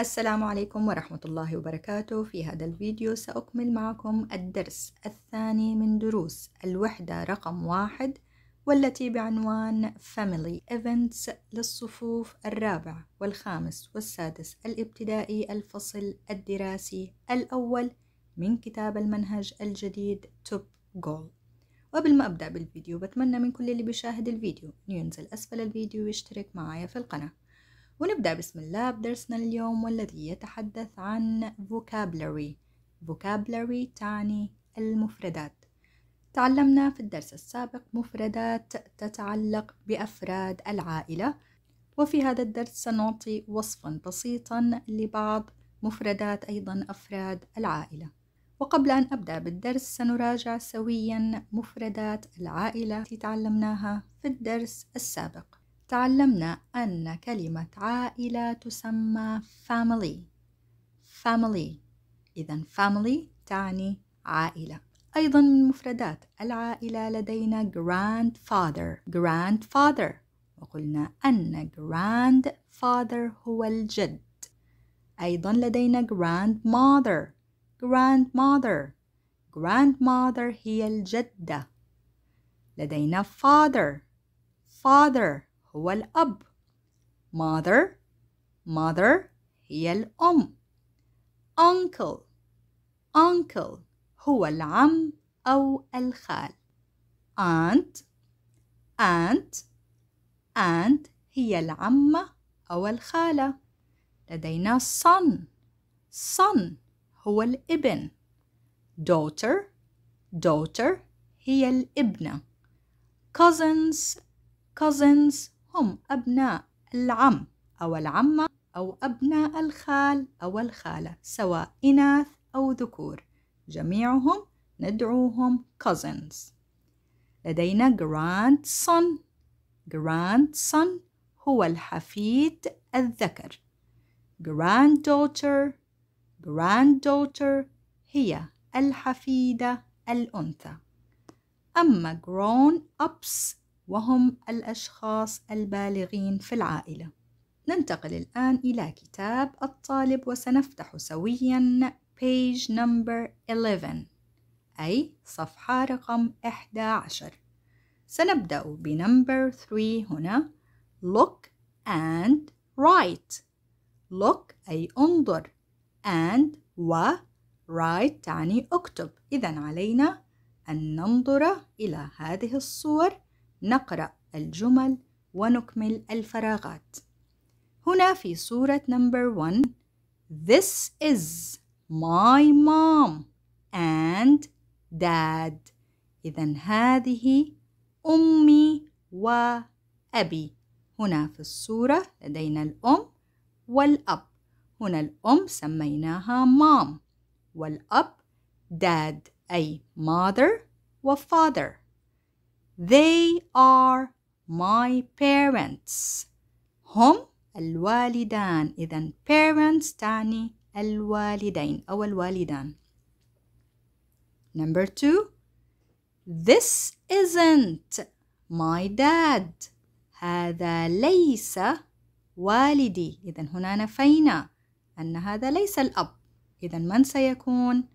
السلام عليكم ورحمة الله وبركاته في هذا الفيديو سأكمل معكم الدرس الثاني من دروس الوحدة رقم واحد والتي بعنوان Family Events للصفوف الرابع والخامس والسادس الابتدائي الفصل الدراسي الأول من كتاب المنهج الجديد Top Goal وقبل ما أبدأ بالفيديو بتمنى من كل اللي بيشاهد الفيديو إنه ينزل أسفل الفيديو ويشترك معايا في القناة ونبدأ بسم الله بدرسنا اليوم والذي يتحدث عن vocabulary vocabulary تعني المفردات تعلمنا في الدرس السابق مفردات تتعلق بأفراد العائلة وفي هذا الدرس سنعطي وصفا بسيطا لبعض مفردات أيضا أفراد العائلة وقبل أن أبدأ بالدرس سنراجع سويا مفردات العائلة التي تعلمناها في الدرس السابق تعلمنا أن كلمة عائلة تسمى family family إذا family تعني عائلة أيضا من مفردات العائلة لدينا grandfather grandfather وقلنا أن grandfather هو الجد أيضا لدينا grandmother grandmother grandmother هي الجدة لدينا father father هو الأب mother mother هي الأم uncle uncle هو العم أو الخال aunt aunt aunt هي العمة أو الخالة لدينا son son هو الابن daughter daughter هي الابنة cousins cousins هم أبناء العم أو العمة أو أبناء الخال أو الخالة سواء إناث أو ذكور جميعهم ندعوهم cousins لدينا grandson grandson هو الحفيد الذكر granddaughter granddaughter هي الحفيدة الأنثى أما grown ups وهم الأشخاص البالغين في العائلة. ننتقل الآن إلى كتاب الطالب وسنفتح سوياً page number 11 أي صفحة رقم 11 سنبدأ بنمبر 3 هنا look and write look أي انظر and و write تعني اكتب إذا علينا أن ننظر إلى هذه الصور نقرأ الجمل ونكمل الفراغات هنا في صورة number one This is my mom and dad إذا هذه أمي وأبي هنا في الصورة لدينا الأم والأب هنا الأم سميناها mom والأب dad أي mother وfather They are my parents. هم الوالدان إذا parents تعني الوالدين أو الوالدان Number two This isn't my dad هذا ليس والدي إذا هنا نفينا أن هذا ليس الأب إذا من سيكون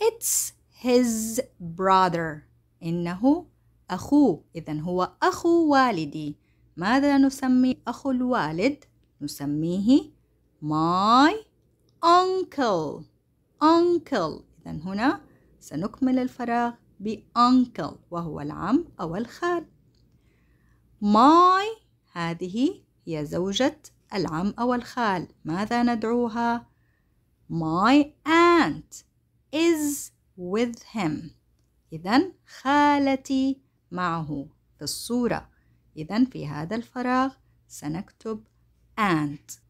It's his brother إنه أخوه إذا هو أخو والدي ماذا نسمي أخو الوالد؟ نسميه my uncle uncle إذا هنا سنكمل الفراغ ب uncle وهو العم أو الخال my هذه هي زوجة العم أو الخال ماذا ندعوها؟ My aunt is with him إذا خالتي معه في الصورة إذا في هذا الفراغ سنكتب and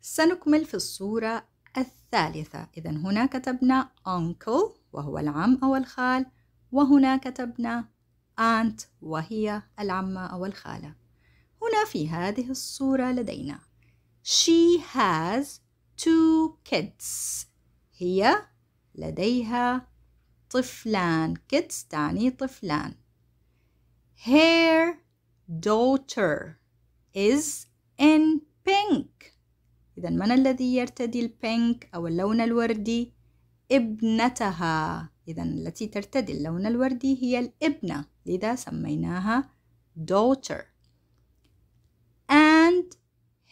سنكمل في الصورة الثالثة إذا هنا كتبنا uncle وهو العم أو الخال وهنا كتبنا aunt وهي العمة أو الخالة هنا في هذه الصورة لدينا she has two kids هي لديها طفلان kids تعني طفلان Her daughter is in pink إذا من الذي يرتدي البينك أو اللون الوردي؟ ابنتها إذا التي ترتدي اللون الوردي هي الابنة لذا سميناها daughter and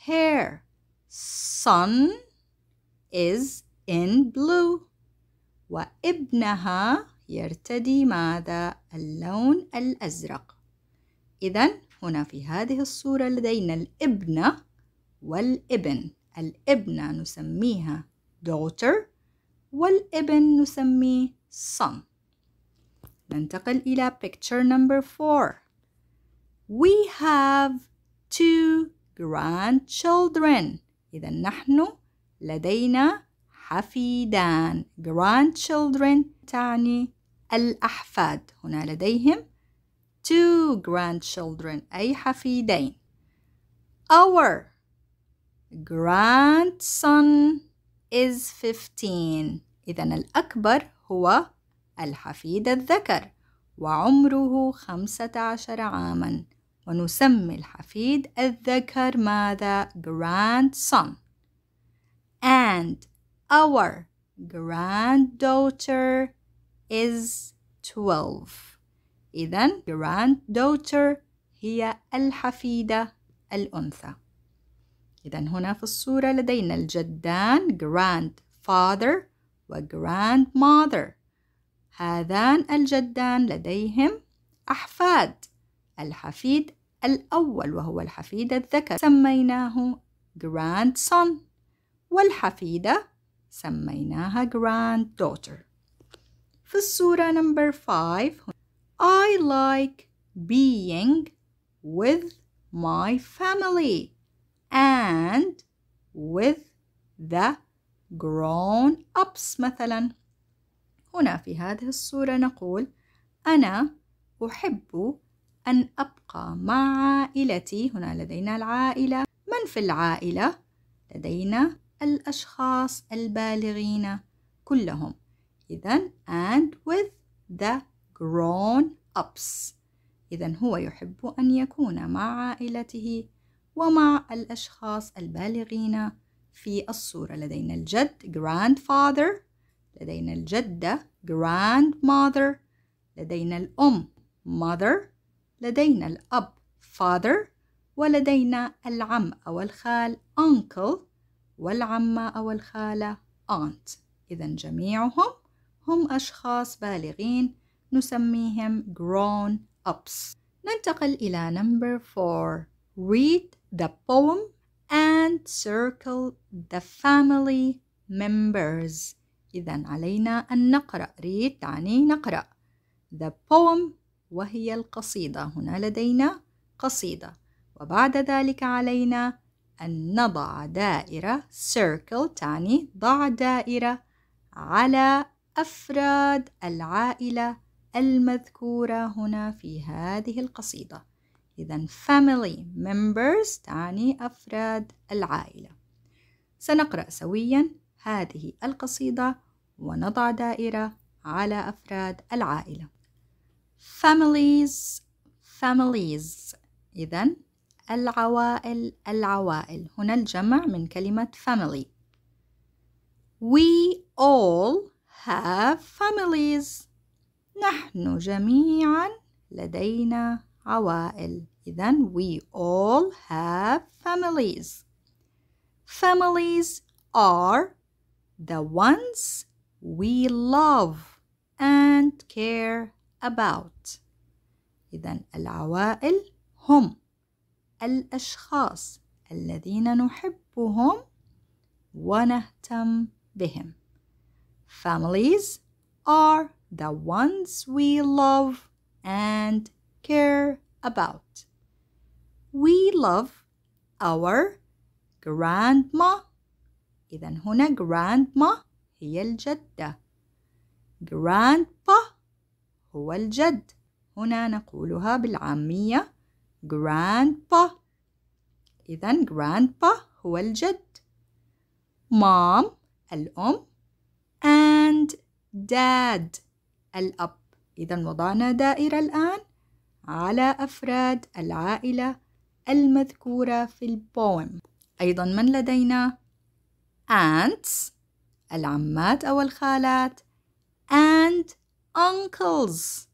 her son is in blue وابنها يرتدي ماذا؟ اللون الأزرق إذا هنا في هذه الصورة لدينا الابنة والابن الابنة نسميها daughter والابن نسميه son ننتقل إلى picture number four We have two grandchildren إذا نحن لدينا حفيدان grandchildren تعني الأحفاد هنا لديهم two grandchildren أي حفيدين our grandson is 15 إذا الأكبر هو الحفيد الذكر وعمره 15 عاما ونسمي الحفيد الذكر ماذا grandson and our granddaughter is 12 إذا granddaughter هي الحفيدة الأنثى إذا هنا في الصورة لدينا الجدان grandfather و grandmother هذان الجدان لديهم أحفاد الحفيد الأول وهو الحفيد الذكر سميناه grandson والحفيدة سميناها granddaughter في الصورة نمبر 5 I like being with my family and with the grown ups مثلا هنا في هذه الصورة نقول أنا أحب أن أبقى مع عائلتي هنا لدينا العائلة من في العائلة؟ لدينا الأشخاص البالغين كلهم إذا and with the grown ups إذا هو يحب أن يكون مع عائلته ومع الأشخاص البالغين في الصورة لدينا الجد grandfather لدينا الجدة grandmother لدينا الأم mother لدينا الأب father ولدينا العم أو الخال uncle والعمة أو الخالة aunt إذا جميعهم هم أشخاص بالغين نسميهم grown ups ننتقل إلى number 4 read the poem and circle the family members إذا علينا أن نقرأ read تعني نقرأ the poem وهي القصيدة هنا لدينا قصيدة وبعد ذلك علينا أن نضع دائرة circle تعني ضع دائرة على أفراد العائلة المذكورة هنا في هذه القصيدة إذا family members تعني أفراد العائلة سنقرأ سويا هذه القصيدة ونضع دائرة على أفراد العائلة families families إذا العوائل العوائل هنا الجمع من كلمة family We all have families نحن جميعا لدينا عوائل إذا we all have families Families are the ones we love and care about إذا العوائل هم الأشخاص الذين نحبهم ونهتم بهم Families are the ones we love and care about. We love our grandma إذا هنا grandma هي الجدة grandpa هو الجد هنا نقولها بالعامية grandpa إذا grandpa هو الجد mom الأم and dad الأب إذا وضعنا دائرة الآن على أفراد العائلة المذكورة في البوم أيضا من لدينا aunts العمات أو الخالات and uncles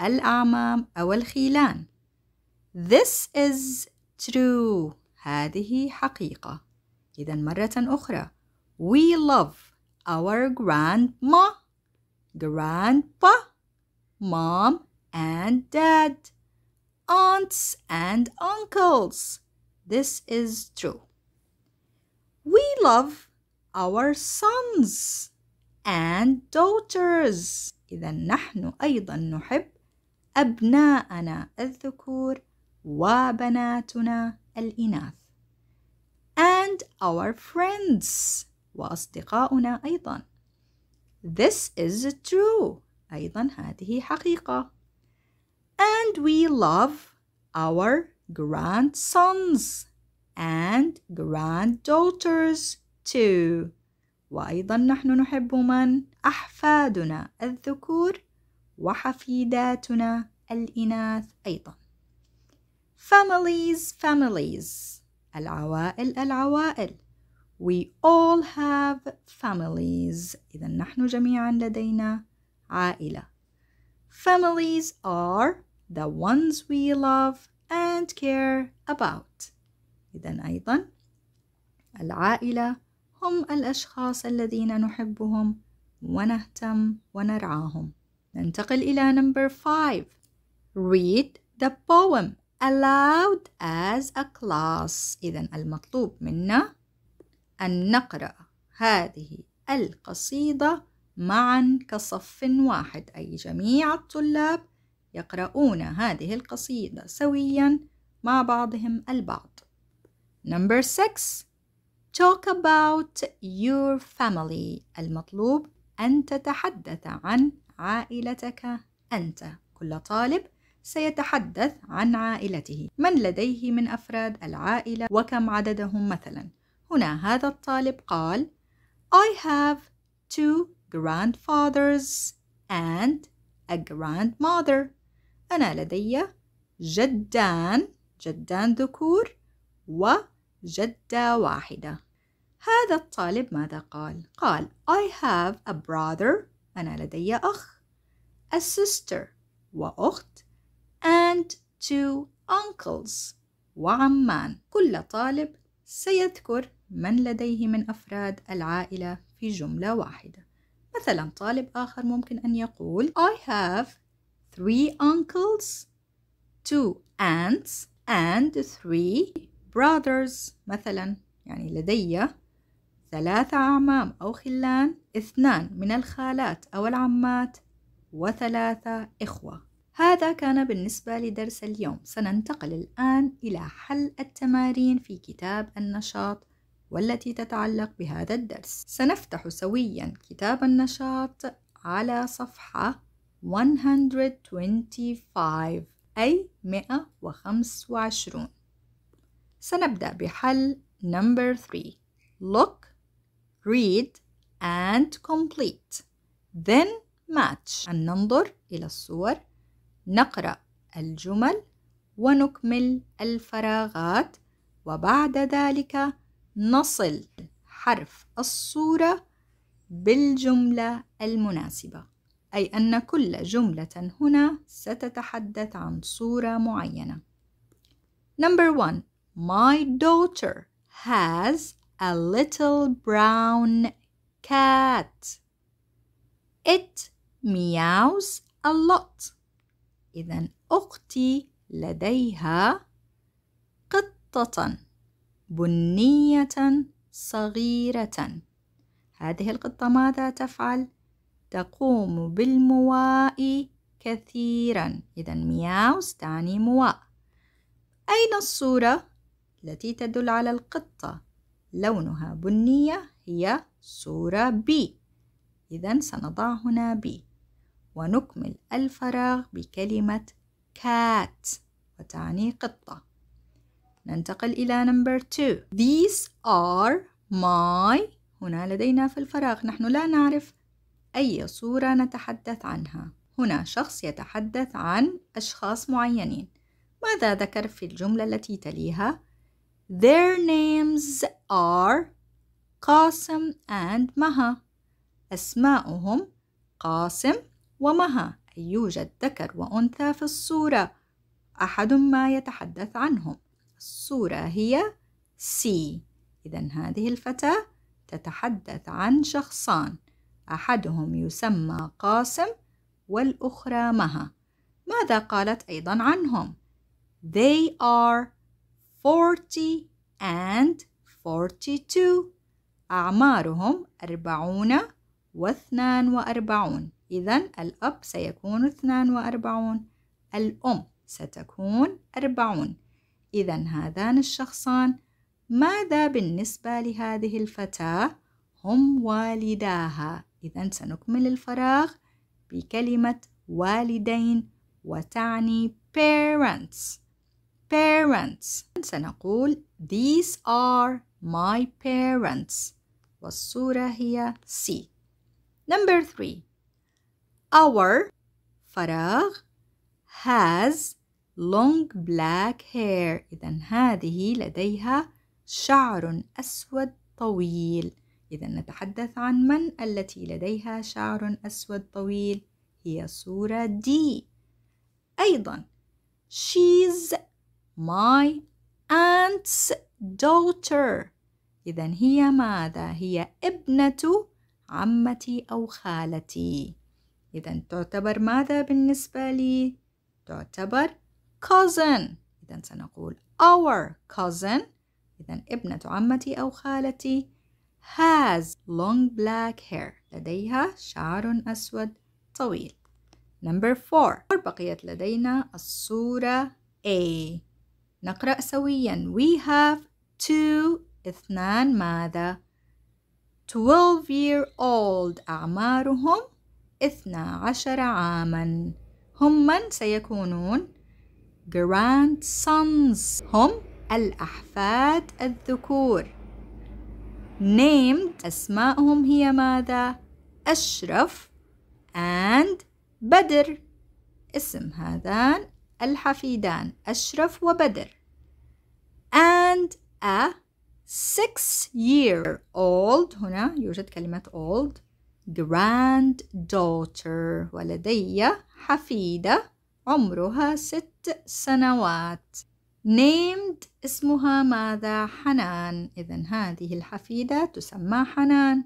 الأعمام أو الخيلان This is true هذه حقيقة إذا مرة أخرى We love our grandma grandpa, mom and dad, aunts and uncles. This is true. We love our sons and daughters. إذا نحن أيضا نحب أبناءنا الذكور وبناتنا الإناث and our friends وأصدقاؤنا أيضا This is true. أيضا هذه حقيقة. And we love our grandsons and granddaughters too. وأيضا نحن نحب من؟ أحفادنا الذكور وحفيداتنا الإناث أيضا. Families families العوائل العوائل We all have families. إذا نحن جميعا لدينا عائلة. Families are the ones we love and care about. إذا أيضا العائلة هم الأشخاص الذين نحبهم ونهتم ونرعاهم. ننتقل إلى number five. Read the poem aloud as a class. إذا المطلوب منا أن نقرأ هذه القصيدة معا كصف واحد أي جميع الطلاب يقرؤون هذه القصيدة سويا مع بعضهم البعض. Number 6 Talk about your family المطلوب أن تتحدث عن عائلتك أنت كل طالب سيتحدث عن عائلته من لديه من أفراد العائلة وكم عددهم مثلا هنا هذا الطالب قال I have two grandfathers and a grandmother أنا لدي جدان جدان ذكور وجدة واحدة هذا الطالب ماذا قال؟ قال I have a brother أنا لدي أخ a sister وأخت and two uncles وعمان كل طالب سيذكر من لديه من أفراد العائلة في جملة واحدة مثلا طالب آخر ممكن أن يقول I have three uncles two aunts and three brothers مثلا يعني لدي ثلاثة أعمام أو خلان اثنان من الخالات أو العمات وثلاثة إخوة هذا كان بالنسبة لدرس اليوم سننتقل الآن إلى حل التمارين في كتاب النشاط والتي تتعلق بهذا الدرس سنفتح سويا كتاب النشاط على صفحة 125 أي 125 سنبدأ بحل number 3 look read and complete then match أن ننظر إلى الصور نقرأ الجمل ونكمل الفراغات وبعد ذلك نصل حرف الصورة بالجملة المناسبة أي أن كل جملة هنا ستتحدث عن صورة معينة Number one My daughter has a little brown cat It meows a lot إذا أختي لديها قطة بنية صغيرة هذه القطة ماذا تفعل؟ تقوم بالمواء كثيرا إذا مياوس تعني مواء أين الصورة التي تدل على القطة لونها بنية هي صورة بي إذا سنضع هنا بي ونكمل الفراغ بكلمة كات وتعني قطة ننتقل إلى number two these are my هنا لدينا في الفراغ نحن لا نعرف أي صورة نتحدث عنها هنا شخص يتحدث عن أشخاص معينين ماذا ذكر في الجملة التي تليها Their names are قاسم and مها أسماؤهم قاسم ومها أي يوجد ذكر وأنثى في الصورة أحد ما يتحدث عنهم الصورة هي سي إذا هذه الفتاة تتحدث عن شخصان أحدهم يسمى قاسم والأخرى مها ماذا قالت أيضا عنهم؟ They are 40 and 42 أعمارهم أربعون واثنان وأربعون إذا الأب سيكون اثنان وأربعون الأم ستكون أربعون إذا هذان الشخصان ماذا بالنسبة لهذه الفتاة؟ هم والداها إذا سنكمل الفراغ بكلمة والدين وتعني parents parents سنقول these are my parents والصورة هي C number three our فراغ has long black hair إذا هذه لديها شعر أسود طويل إذا نتحدث عن من التي لديها شعر أسود طويل هي صورة دي أيضا she's my aunt's daughter إذا هي ماذا؟ هي ابنة عمتي أو خالتي إذا تعتبر ماذا بالنسبة لي؟ تعتبر cousin إذا سنقول our cousin إذا ابنة عمتي أو خالتي has long black hair لديها شعر أسود طويل Number four بقيت لدينا الصورة A نقرأ سويا We have two اثنان ماذا 12 year old أعمارهم 12 عاما هم من سيكونون grandsons هم الأحفاد الذكور named أسماءهم هي ماذا؟ أشرف and بدر اسم هذان الحفيدان أشرف وبدر and a six year old هنا يوجد كلمة old granddaughter ولدي حفيدة عمرها ست ست سنوات named اسمها ماذا حنان إذا هذه الحفيدة تسمى حنان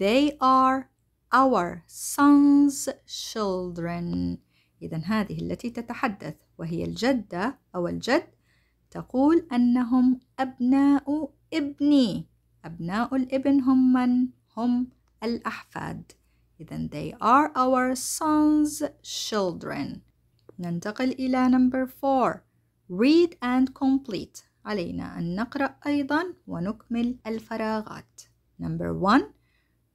they are our sons children إذا هذه التي تتحدث وهي الجدة أو الجد تقول أنهم أبناء ابني أبناء الابن هم من؟ هم الأحفاد إذا they are our sons children ننتقل إلى number four read and complete علينا أن نقرأ أيضا ونكمل الفراغات number one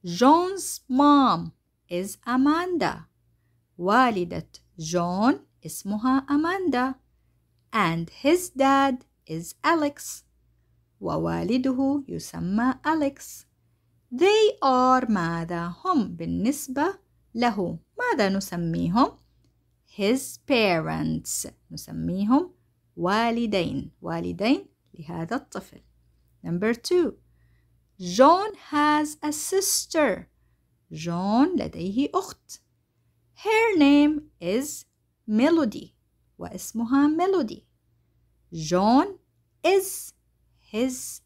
John's mom is Amanda والدة جون اسمها أماندا and his dad is Alex ووالده يسمى أليكس they are ماذا هم بالنسبة له ماذا نسميهم his parents نسميهم والدين والدين لهذا الطفل number two John has a sister John لديه أخت her name is Melody واسمها Melody John is his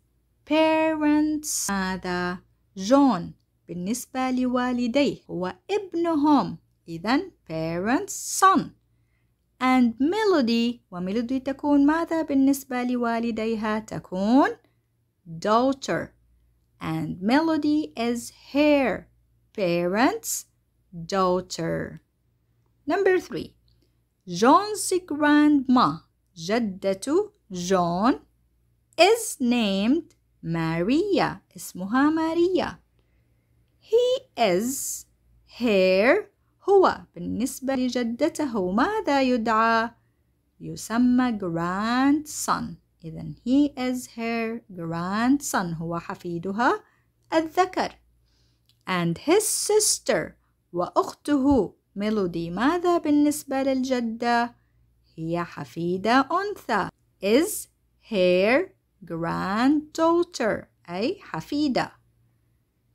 parents هذا جون بالنسبة لوالديه هو ابنهم إذا parents son and Melody وملودي تكون ماذا بالنسبة لوالديها تكون daughter and Melody is her parents daughter number three John's grandma جدة John is named Maria اسمها Maria he is her هو بالنسبة لجدته ماذا يدعى؟ يسمى grandson إذا he is her grandson هو حفيدها الذكر and his sister وأخته ميلودي ماذا بالنسبة للجدة؟ هي حفيدة أنثى is her granddaughter أي حفيدة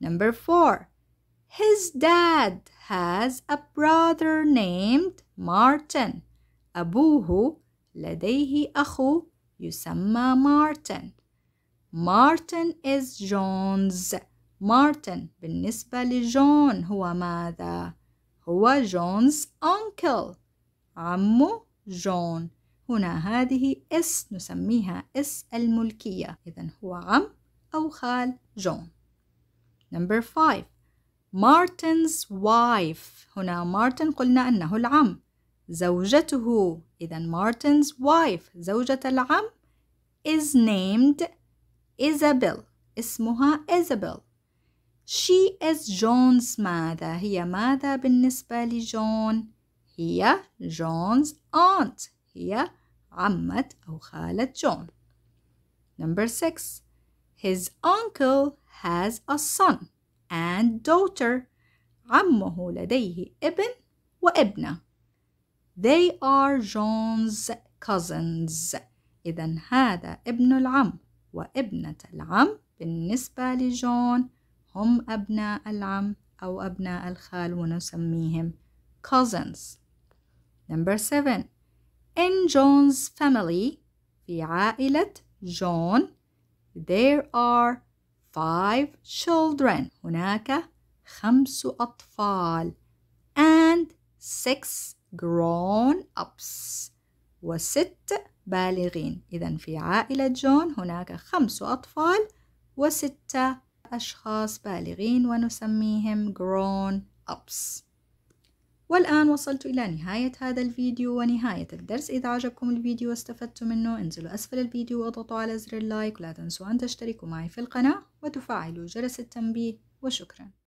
number four His dad has a brother named Martin. أبوه لديه أخ يسمى مارتن. Martin is John's. Martin بالنسبة لجون هو ماذا؟ هو جونز أنكل عمه جون هنا هذه اس نسميها اس الملكية إذا هو عم أو خال جون Number five Martin's wife هنا مارتن قلنا أنه العم زوجته إذا Martin's wife زوجة العم is named Isabel اسمها Isabel She is John's mother هي ماذا بالنسبة لجون هي John's aunt هي عمة أو خالة جون Number 6 His uncle has a son and daughter عمه لديه ابن وابنة They are John's cousins إذا هذا ابن العم وابنة العم بالنسبة لجون هم أبناء العم أو أبناء الخال ونسميهم cousins Number seven In John's family في عائلة جون there are five children هناك خمس أطفال and six grown ups وست بالغين إذا في عائلة جون هناك خمس أطفال وستة أشخاص بالغين ونسميهم grown ups والآن وصلت إلى نهاية هذا الفيديو ونهاية الدرس إذا عجبكم الفيديو واستفدتم منه انزلوا أسفل الفيديو واضغطوا على زر اللايك ولا تنسوا أن تشتركوا معي في القناة وتفعلوا جرس التنبيه وشكراً